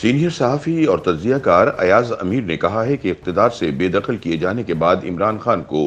senior सहाफ़ी और तजिया कार अयाज अमीर ने कहा है कि इकतदार से बेदखल किए जाने के बाद इमरान खान को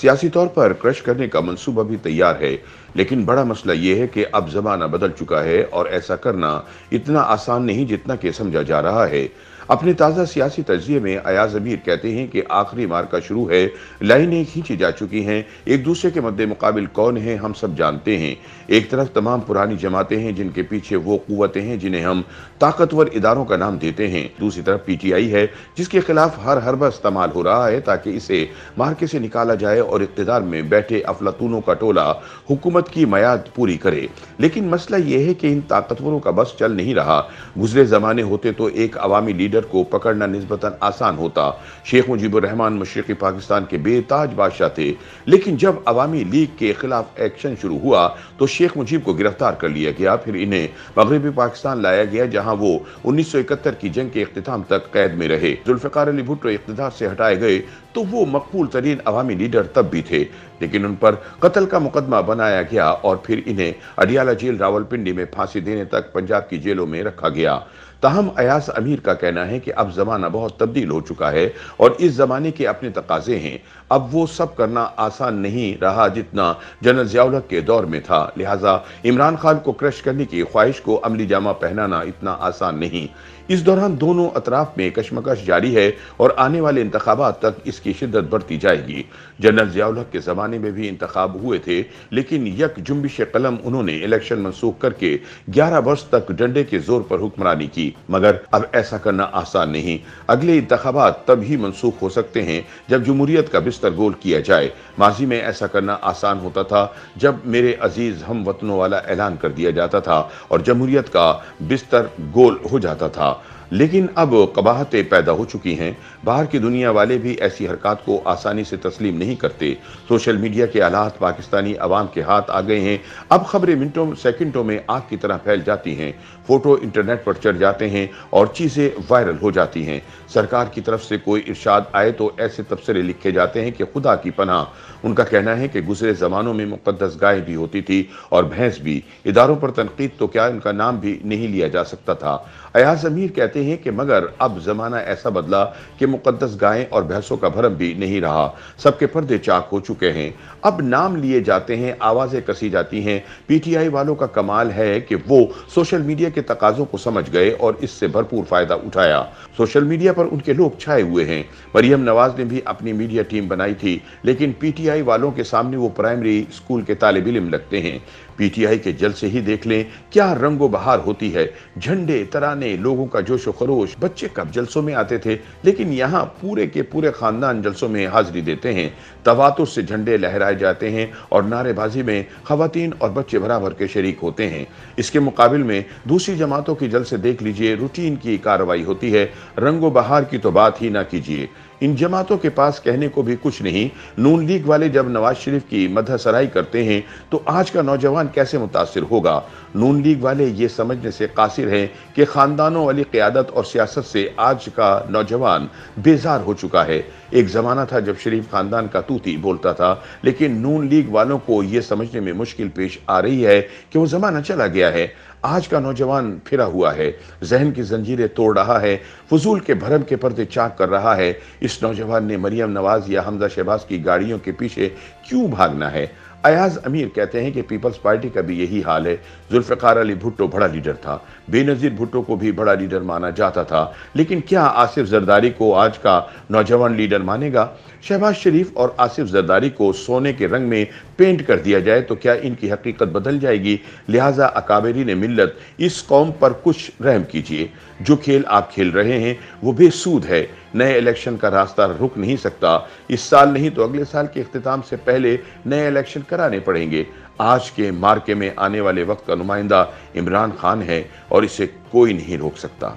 सियासी तौर पर क्रश करने का मनसूबा भी तैयार है लेकिन बड़ा मसला यह है कि अब ज़माना बदल चुका है और ऐसा करना इतना आसान नहीं जितना कि समझा जा रहा है अपने ताज़ा सियासी तजिए में अयाज अमीर कहते हैं कि आखिरी मार्का शुरू है लाइनें खींची जा चुकी हैं एक दूसरे के मद्दे मुकाबिल कौन है हम सब जानते हैं एक तरफ तमाम पुरानी जमातें हैं जिनके पीछे वो कुतें हैं जिन्हें हम ताकतवर इदारों का नाम देते हैं दूसरी तरफ पी टी आई है जिसके खिलाफ हर हर बस इस्तेमाल हो रहा है ताकि इसे मार्के से निकाला जाए और इकतदार में बैठे अफलातूनों का टोला हुकूमत की मैयाद पूरी करे लेकिन मसला यह है कि इन ताकतवरों का बस चल नहीं रहा गुजरे जमाने होते तो एक अवामी लीडर लीडर को पकड़ना नस्बता आसान होता शेख मुजीबरहमान मशरक़ी पाकिस्तान के बेताज बादशाह थे लेकिन जब अवामी लीग के खिलाफ एक्शन शुरू हुआ तो शेख मुजीब को गिरफ्तार कर लिया गया फिर इन्हें मगरबी पाकिस्तान लाया गया जहाँ वो उन्नीस सौ इकहत्तर की जंग के अख्ताम तक कैद में रहे जुल्फ़ार अली भुट्टो इकतदार से हटाए गए तो वो मकबूल तरीन अवामी लीडर तब भी थे लेकिन उन पर कत्ल का मुकदमा बनाया गया और फिर इन्हें अडियाला जेल रावलपिंडी में फांसी देने तक पंजाब की जेलों में रखा गया ताहम अयास अमीर का कहना है कि अब ज़माना बहुत तब्दील हो चुका है और इस ज़माने के अपने तकाजे हैं अब वो सब करना आसान नहीं रहा जितना जनरल जियालक के दौर में था लिहाजा इमरान खान को क्रश करने की ख्वाहिश को अमली जामा पहनाना इतना आसान नहीं इस दौरान दोनों अतराफ में कशमकश जारी है और आने वाले इंतबात तक इसकी शिदत बढ़ती जाएगी जनरल जियालक के ज़माने में भी इंतखब हुए थे लेकिन यक जुम्बिश कलम उन्होंने इलेक्शन मनसूख करके ग्यारह वर्ष तक डंडे के जोर पर हुक्मरानी की मगर अब ऐसा करना आसान नहीं अगले इंतबात तब ही मनसूख हो सकते हैं जब जमहूरियत का बिस्तर गोल किया जाए माजी में ऐसा करना आसान होता था जब मेरे अजीज हम वतनों वाला ऐलान कर दिया जाता था और जमहूरियत का बिस्तर गोल हो जाता था लेकिन अब कबाहतें पैदा हो चुकी हैं बाहर की दुनिया वाले भी ऐसी हरकत को आसानी से तस्लीम नहीं करते सोशल मीडिया के आलात पाकिस्तानी अवाम के हाथ आ गए हैं अब खबरें मिनटों सेकंडों में आग की तरह फैल जाती हैं फोटो इंटरनेट पर चढ़ जाते हैं और चीज़ें वायरल हो जाती हैं सरकार की तरफ से कोई इर्शाद आए तो ऐसे तबसरे लिखे जाते हैं कि खुदा की पनाह उनका कहना है कि गुजरे ज़मानों में मुकदस गाय भी होती थी और भैंस भी इदारों पर तनकीद तो क्या उनका नाम भी नहीं लिया जा सकता था अयाज अमीर कहते कहते हैं कि मगर अब जमाना ऐसा बदला कि मुकदस गायें और भैंसों का भरम भी नहीं रहा सबके पर्दे चाक हो चुके हैं अब नाम लिए जाते हैं आवाज़ें कसी जाती हैं पीटीआई वालों का कमाल है कि वो सोशल मीडिया के तकाजों को समझ गए और इससे भरपूर फायदा उठाया सोशल मीडिया पर उनके लोग छाए हुए हैं मरियम नवाज ने भी अपनी मीडिया टीम बनाई थी लेकिन पीटीआई वालों के सामने वो प्राइमरी स्कूल के तालब इलम लगते हैं पीटीआई के जल से ही देख लें क्या रंगो बहार होती है झंडे तराने लोगों का जोशो तो खरोश बच्चे कब जलसों में आते थे लेकिन यहाँ पूरे के पूरे खानदान जलसों में हाजिरी देते हैं तवातुर से झंडे लहराए जाते हैं और नारेबाजी में खातन और बच्चे बराबर के शरीक होते हैं इसके मुकाबले में दूसरी जमातों के जलसे देख लीजिए रूटीन की कार्रवाई होती है रंगो बहार की तो बात ही ना कीजिए इन जमातों के पास कहने को भी कुछ नहीं नून लीग वाले जब नवाज शरीफ की मदहसराई करते हैं तो आज का नौजवान कैसे मुतासर होगा नून लीग वाले ये समझने से कासिर हैं कि ख़ानदानों वाली क़्यादत और सियासत से आज का नौजवान बेजार हो चुका है एक ज़माना था जब शरीफ ख़ानदान का तूती बोलता था लेकिन नून लीग वालों को ये समझने में मुश्किल पेश आ रही है कि वो ज़माना चला गया है आज का नौजवान फिरा हुआ है जहन की जंजीरें तोड़ रहा है फजूल के भरम के पर्दे चाक कर रहा है इस नौजवान ने मरियम नवाज या हमजा शहबाज की गाड़ियों के पीछे क्यों भागना है अयाज अमीर कहते हैं कि पीपल्स पार्टी का भी यही हाल है जुल्फ़ार अली भुट्टो बड़ा लीडर था बेनज़ीर भुट्टो को भी बड़ा लीडर माना जाता था लेकिन क्या आसिफ जरदारी को आज का नौजवान लीडर मानेगा शहबाज शरीफ और आसिफ जरदारी को सोने के रंग में पेंट कर दिया जाए तो क्या इनकी हकीकत बदल जाएगी लिहाजा अकाबरी ने मिलत इस कौम पर कुछ रहम कीजिए जो खेल आप खेल रहे हैं वो बेसूद है नए इलेक्शन का रास्ता रुक नहीं सकता इस साल नहीं तो अगले साल के अख्ताम से पहले नए इलेक्शन कराने पड़ेंगे आज के मार्के में आने वाले वक्त का नुमाइंदा इमरान खान है और इसे कोई नहीं रोक सकता